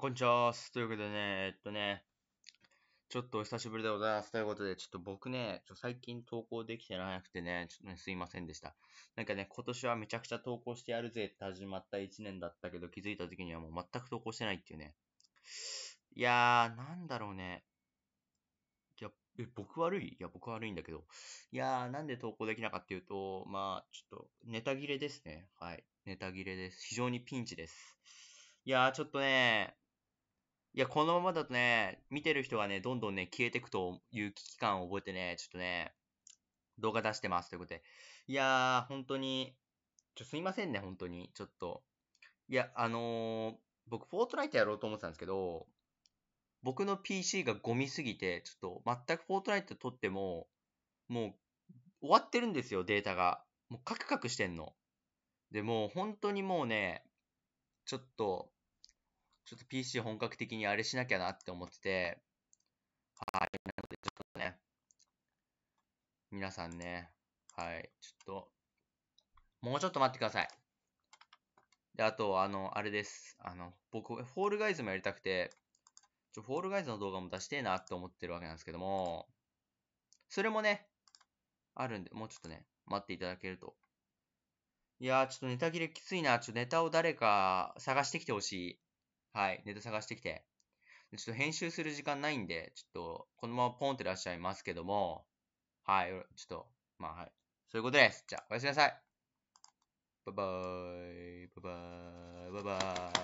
こんにちはというわけでね、えっとね、ちょっとお久しぶりでございます。ということで、ちょっと僕ね、ちょ最近投稿できてなくてね、ちょっとね、すいませんでした。なんかね、今年はめちゃくちゃ投稿してやるぜって始まった1年だったけど、気づいた時にはもう全く投稿してないっていうね。いやー、なんだろうね。いや、え、僕悪いいや、僕悪いんだけど。いやー、なんで投稿できなかっていうと、まあ、ちょっと、ネタ切れですね。はい。ネタ切れです。非常にピンチです。いやー、ちょっとね、いや、このままだとね、見てる人がね、どんどんね、消えていくという危機感を覚えてね、ちょっとね、動画出してますということで。いやー、本当に、ちょ、すいませんね、本当に。ちょっと。いや、あのー、僕、フォートナイトやろうと思ってたんですけど、僕の PC がゴミすぎて、ちょっと、全くフォートナイト撮っても、もう、終わってるんですよ、データが。もう、カクカクしてんの。で、もう、本当にもうね、ちょっと、ちょっと PC 本格的にあれしなきゃなって思ってて、はい。なので、ちょっとね、皆さんね、はい。ちょっと、もうちょっと待ってください。で、あと、あの、あれです。あの、僕、フォールガイズもやりたくて、ちょ、フォールガイズの動画も出してえなって思ってるわけなんですけども、それもね、あるんで、もうちょっとね、待っていただけると。いやー、ちょっとネタ切れきついな。ちょっとネタを誰か探してきてほしい。はい、ネタ探してきて。ちょっと編集する時間ないんで、ちょっと、このままポンって出しちゃいますけども、はい、ちょっと、まあはい。そういうことです。じゃあ、おやすみなさい。バイバーイ、バイバーイ、バイバーイ。